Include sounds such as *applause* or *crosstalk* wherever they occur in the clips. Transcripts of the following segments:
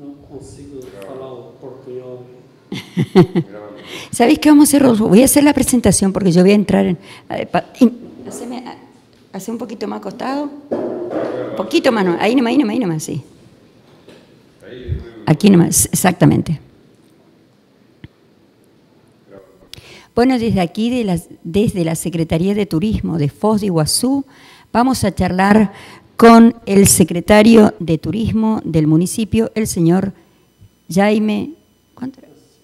No consigo *laughs* ¿Sabéis qué vamos a hacer? Voy a hacer la presentación porque yo voy a entrar en... hace un poquito más acostado. Un poquito más, no, ahí nomás, ahí nomás, ahí sí. Aquí nomás, exactamente. Bueno, desde aquí, desde la Secretaría de Turismo de Foz de Iguazú, vamos a charlar con el secretario de Turismo del municipio, el señor Jaime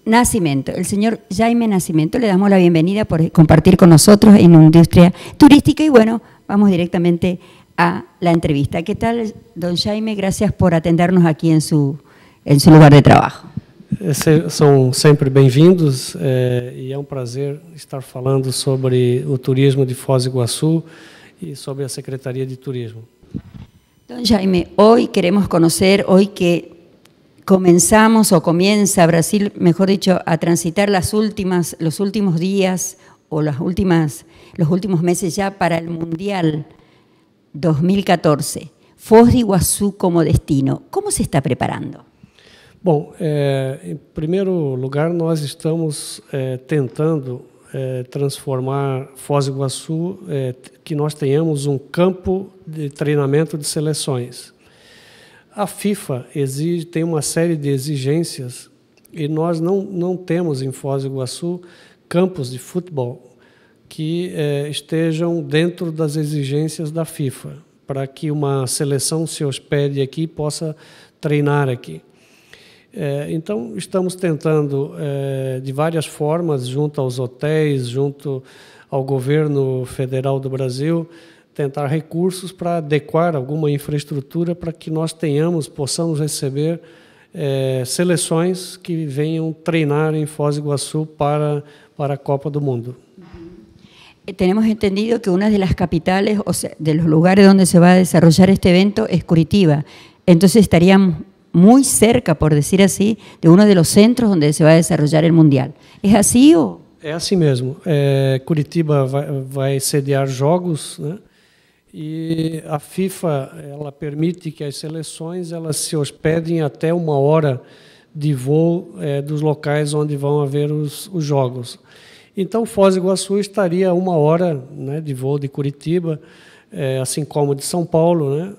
Nacimiento. El señor Jaime Nacimiento, le damos la bienvenida por compartir con nosotros en la Industria Turística y bueno, vamos directamente a la entrevista. ¿Qué tal, don Jaime? Gracias por atendernos aquí en su, lugar de trabajo. Son eh, siempre bienvenidos y eh, es un um placer estar hablando sobre el turismo de Foz do Iguaçu y e sobre la Secretaría de Turismo. Don Jaime, hoy queremos conocer, hoy que comenzamos o comienza Brasil, mejor dicho, a transitar los últimos días o las últimas, los últimos meses ya para el Mundial 2014. Foz de Iguazú como destino, ¿cómo se está preparando? Bueno, en eh, em primer lugar, nós estamos eh, tentando é, transformar Foz do Iguaçu, é, que nós tenhamos um campo de treinamento de seleções. A FIFA exige, tem uma série de exigências e nós não, não temos em Foz do Iguaçu campos de futebol que é, estejam dentro das exigências da FIFA, para que uma seleção se hospede aqui e possa treinar aqui. É, então, estamos tentando, é, de várias formas, junto aos hotéis, junto ao governo federal do Brasil, tentar recursos para adequar alguma infraestrutura para que nós tenhamos, possamos receber é, seleções que venham treinar em Foz do Iguaçu para, para a Copa do Mundo. Uhum. Tenemos entendido que una de las capitales, o sea, de los lugares donde se va a desarrollar este evento es Curitiba. Entonces estaríamos muy cerca, por decir así, de uno de los centros donde se va a desarrollar el Mundial. ¿Es así o...? É assim mesmo. É, Curitiba vai, sediar jogos, né? e a FIFA ela permite que as seleções elas se hospedem até uma hora de voo é, dos locais onde vão haver os, jogos. Então, Foz do Iguaçu estaria uma hora né, de voo de Curitiba, é, assim como de São Paulo, né?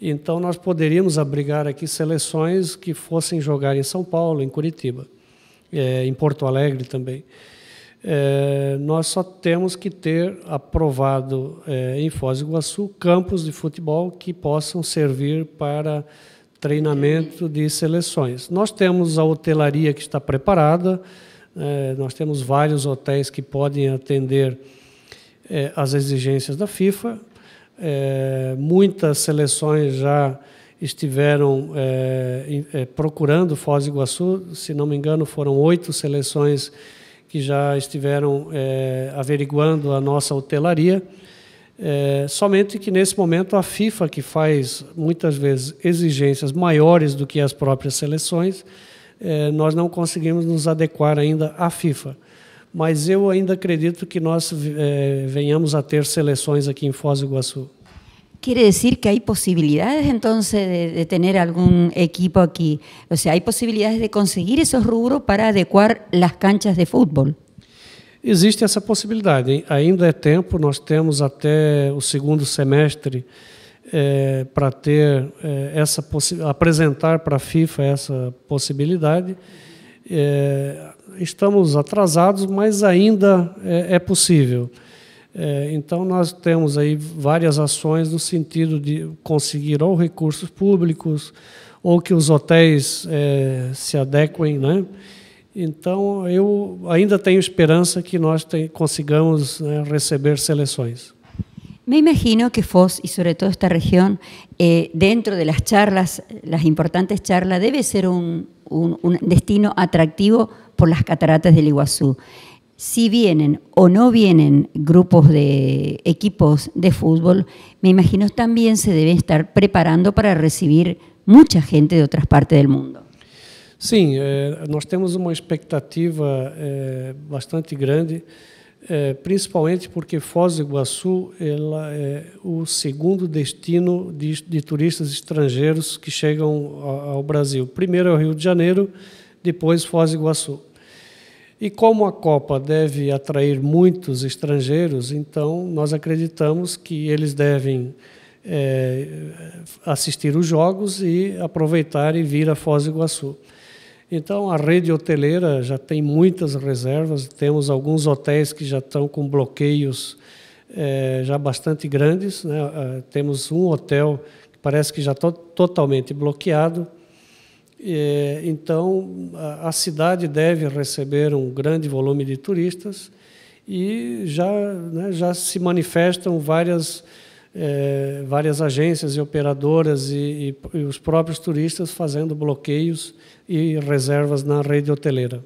Então, nós poderíamos abrigar aqui seleções que fossem jogar em São Paulo, em Curitiba, é, em Porto Alegre também. É, nós só temos que ter aprovado é, em Foz do Iguaçu campos de futebol que possam servir para treinamento de seleções. Nós temos a hotelaria que está preparada, nós temos vários hotéis que podem atender às exigências da FIFA. É, muitas seleções já estiveram é, é, procurando Foz do Iguaçu, se não me engano, foram oito seleções que já estiveram é, averiguando a nossa hotelaria. É, somente que nesse momento a FIFA, que faz muitas vezes exigências maiores do que as próprias seleções, é, nós não conseguimos nos adequar ainda à FIFA mas eu ainda acredito que nós eh, venhamos a ter seleções aqui em Foz do Iguaçu. Quer dizer que há possibilidades, então, de, de, algum algún equipo Ou seja, há possibilidades de conseguir esses rubros para adequar as canchas de futebol? Existe essa possibilidade. Ainda é tempo, nós temos até o segundo semestre eh, para ter eh, essa apresentar para a FIFA essa possibilidade. É, estamos atrasados, mas ainda é, é possível. É, então, nós temos aí várias ações no sentido de conseguir ou recursos públicos, ou que os hotéis é, se adequem. Né? Então, eu ainda tenho esperança que nós consigamos né, receber seleções. Me imagino que FOS y sobre todo esta región, eh, dentro de las charlas, las importantes charlas, debe ser un, un, destino atractivo por las cataratas del Iguazú. Si vienen o no vienen grupos de equipos de fútbol, me imagino también se debe estar preparando para recibir mucha gente de otras partes del mundo. Sí, eh, tenemos una expectativa eh, bastante grande é, principalmente porque Foz do Iguaçu ela é o segundo destino de, de turistas estrangeiros que chegam ao, Brasil. Primeiro é o Rio de Janeiro, depois Foz do Iguaçu. E como a Copa deve atrair muitos estrangeiros, então nós acreditamos que eles devem é, assistir os jogos e aproveitar e vir a Foz do Iguaçu. Então, a rede hoteleira já tem muitas reservas, temos alguns hotéis que já estão com bloqueios é, já bastante grandes. Né? Eh, temos um hotel que parece que já está totalmente bloqueado. É, então, a, a cidade deve receber um grande volume de turistas e já, né, já se manifestam várias varias agencias y e operadoras y e, los e, propios turistas fazendo bloqueos y reservas la red hotelera.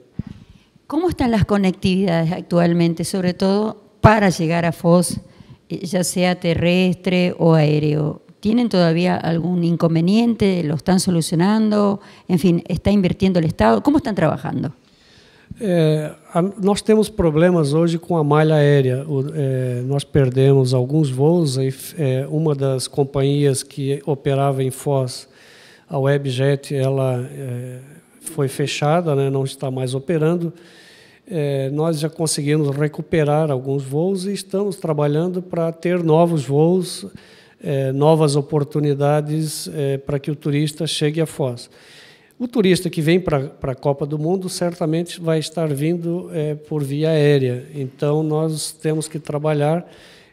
¿Cómo están las conectividades actualmente, sobre todo para llegar a Foz, ya sea terrestre o aéreo? ¿Tienen todavía algún inconveniente? ¿Lo están solucionando? En fin, ¿está invirtiendo el Estado? ¿Cómo están trabajando? É, a, nós temos problemas hoje com a malha aérea. O, é, nós perdemos alguns voos. E, é, uma das companhias que operava em Foz, a Webjet, ela é, foi fechada, né, não está mais operando. É, nós já conseguimos recuperar alguns voos e estamos trabalhando para ter novos voos, é, novas oportunidades para que o turista chegue a Foz. O turista que vem para a Copa do Mundo certamente vai estar vindo é, por via aérea. Então, nós temos que trabalhar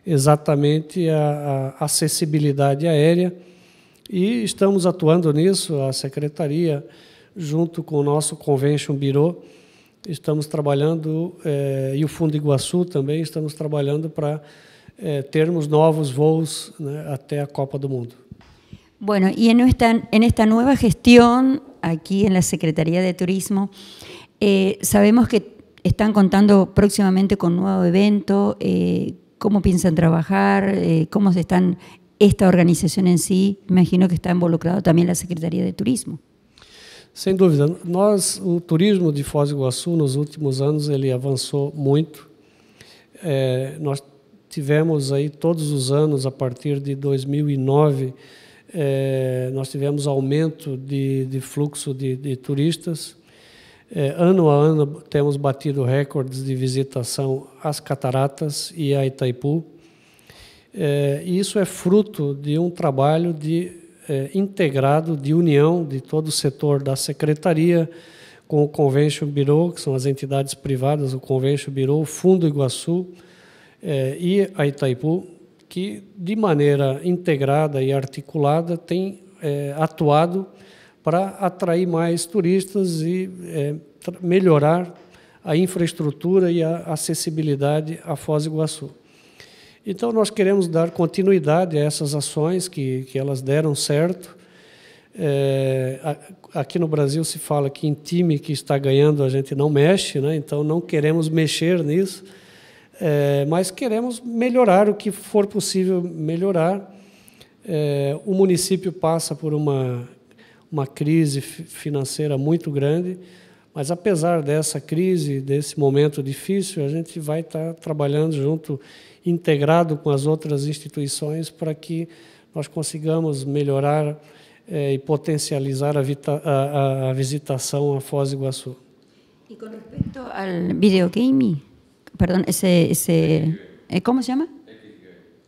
exatamente a, a acessibilidade aérea e estamos atuando nisso, a Secretaria, junto com o nosso Convention Bureau, estamos trabalhando, é, e o Fundo Iguaçu também, estamos trabalhando para é, termos novos voos né, até a Copa do Mundo. Bueno, y en esta, en esta nueva gestión aquí en la Secretaría de Turismo. Eh, sabemos que están contando próximamente con un nuevo evento, eh, cómo piensan trabajar, eh, cómo se están esta organización en sí, imagino que está involucrado también la Secretaría de Turismo. Sin duda. nós o turismo de Foz do Iguaçu nos últimos anos ele avançou muito. Eh, nós tivemos aí todos los anos a partir de 2009 é, nós tivemos aumento de, de fluxo de, de turistas. É, ano a ano temos batido recordes de visitação às cataratas e a Itaipu. É, e isso é fruto de um trabalho de, é, integrado de união de todo o setor da secretaria com o Convention Bureau, que são as entidades privadas, o Convention Bureau, o Fundo Iguaçu é, e a Itaipu, que, de maneira integrada e articulada, tem é, atuado para atrair mais turistas e é, melhorar a infraestrutura e a acessibilidade à Foz do Iguaçu. Então, nós queremos dar continuidade a essas ações que, que elas deram certo. É, aqui no Brasil se fala que em time que está ganhando a gente não mexe, né? então não queremos mexer nisso é, mas queremos melhorar o que for possível melhorar. É, o município passa por uma, uma crise financeira muito grande, mas apesar dessa crise, desse momento difícil, a gente vai estar tá trabalhando junto, integrado com as outras instituições, para que nós consigamos melhorar é, e potencializar a, vita, a, a visitação à Foz do Iguaçu. E com respeito ao videogame? perdón, ese, ese eh, ¿cómo se llama?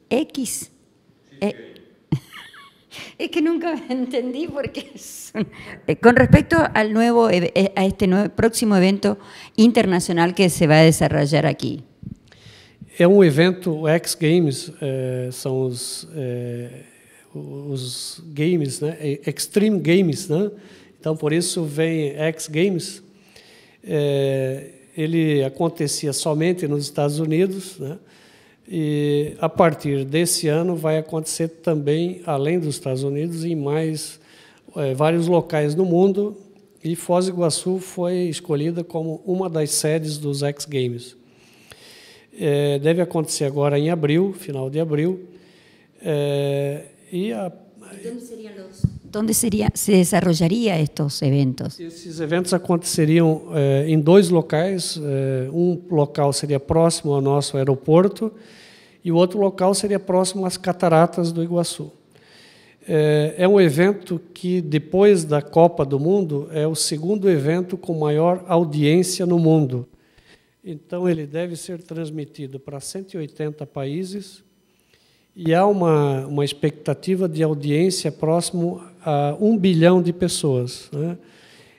X. Eh, *laughs* es que nunca *laughs* entendí por qué. Eh, con respecto al nuevo, a este nuevo, próximo evento internacional que se va a desarrollar aquí. Es un um evento, X Games, son são os, games, né? Extreme Games, né? Então, por isso vem X Games. ele acontecia somente nos Estados Unidos, né? e a partir desse ano vai acontecer também, além dos Estados Unidos, em mais é, vários locais no mundo, e Foz do Iguaçu foi escolhida como uma das sedes dos X Games. É, deve acontecer agora em abril, final de abril, é, e a... seria nosso? Onde seria, se desarrollaria estes eventos? Esses eventos aconteceriam eh, em dois locais. Eh, um local seria próximo ao nosso aeroporto e o outro local seria próximo às Cataratas do Iguaçu. Eh, é um evento que, depois da Copa do Mundo, é o segundo evento com maior audiência no mundo. Então, ele deve ser transmitido para 180 países e há uma, uma expectativa de audiência próximo a um bilhão de pessoas. Né?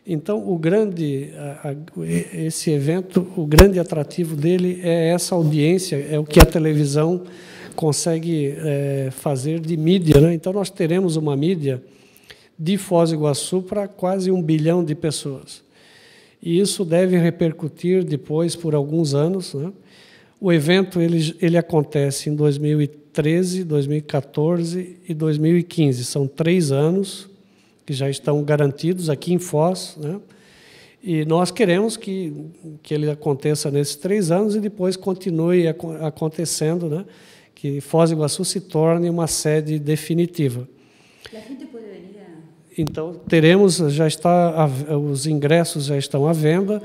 Então, o grande, a, a, esse evento, o grande atrativo dele é essa audiência, é o que a televisão consegue é, fazer de mídia. Né? Então, nós teremos uma mídia de Foz do Iguaçu para quase um bilhão de pessoas. E isso deve repercutir depois por alguns anos. Né? O evento ele, ele acontece em 2013, 2013, 2014 e 2015. São três anos que já estão garantidos aqui em Foz, né? E nós queremos que, que ele aconteça nesses três anos e depois continue acontecendo, né? que Foz do Iguaçu se torne uma sede definitiva. Então, teremos, já está, os ingressos já estão à venda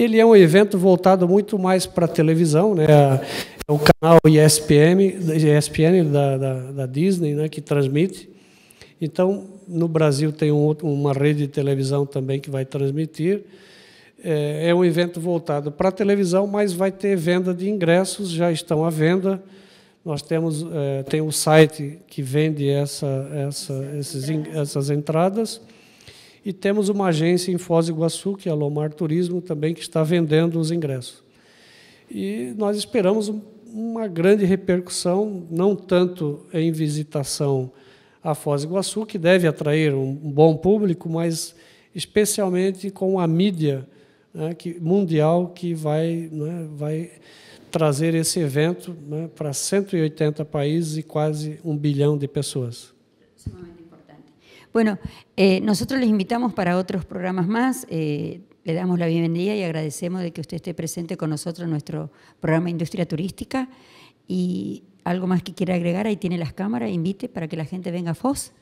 ele é um evento voltado muito mais para a televisão, né? É o canal ESPN, ESPN da, da, da, Disney, né? Que transmite. Então, no Brasil tem um, uma rede de televisão também que vai transmitir. É, é um evento voltado para a televisão, mas vai ter venda de ingressos, já estão à venda. Nós temos é, tem um site que vende essa, essa, esses, essas entradas. E temos uma agência em Foz do Iguaçu, que é a Lomar Turismo, também que está vendendo os ingressos. E nós esperamos uma grande repercussão, não tanto em visitação à Foz do Iguaçu, que deve atrair um bom público, mas especialmente com a mídia né, que, mundial que vai, né, vai trazer esse evento né, para 180 países e quase um bilhão de pessoas. Bueno, eh, nosotros les invitamos para otros programas más. Eh, le damos la bienvenida y agradecemos de que usted esté presente con nosotros en nuestro programa Industria Turística. Y algo más que quiera agregar, ahí tiene las cámaras, invite para que la gente venga a Foz.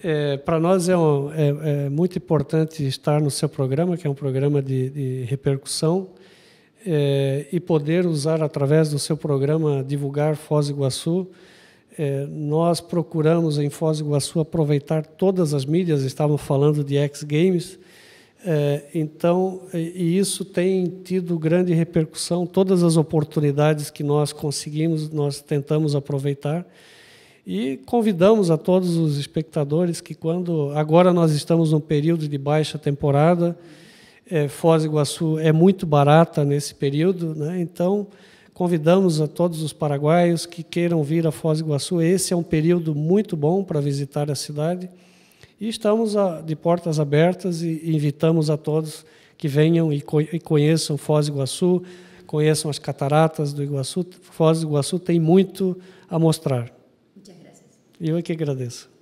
Eh, para nosotros es muy importante estar en su programa, que es un um programa de, repercusión, y e poder usar través de su programa divulgar Foz do Iguaçu é, nós procuramos em Foz do Iguaçu aproveitar todas as mídias, estavam falando de X Games, é, então, e isso tem tido grande repercussão, todas as oportunidades que nós conseguimos, nós tentamos aproveitar. E convidamos a todos os espectadores que quando agora nós estamos num período de baixa temporada, é, Foz do Iguaçu é muito barata nesse período, né? Então, Convidamos a todos os paraguaios que queiram vir a Foz do Iguaçu. Esse é um período muito bom para visitar a cidade. E estamos de portas abertas e invitamos a todos que venham e conheçam Foz do Iguaçu, conheçam as cataratas do Iguaçu. Foz do Iguaçu tem muito a mostrar. Muito obrigada. Eu é que agradeço.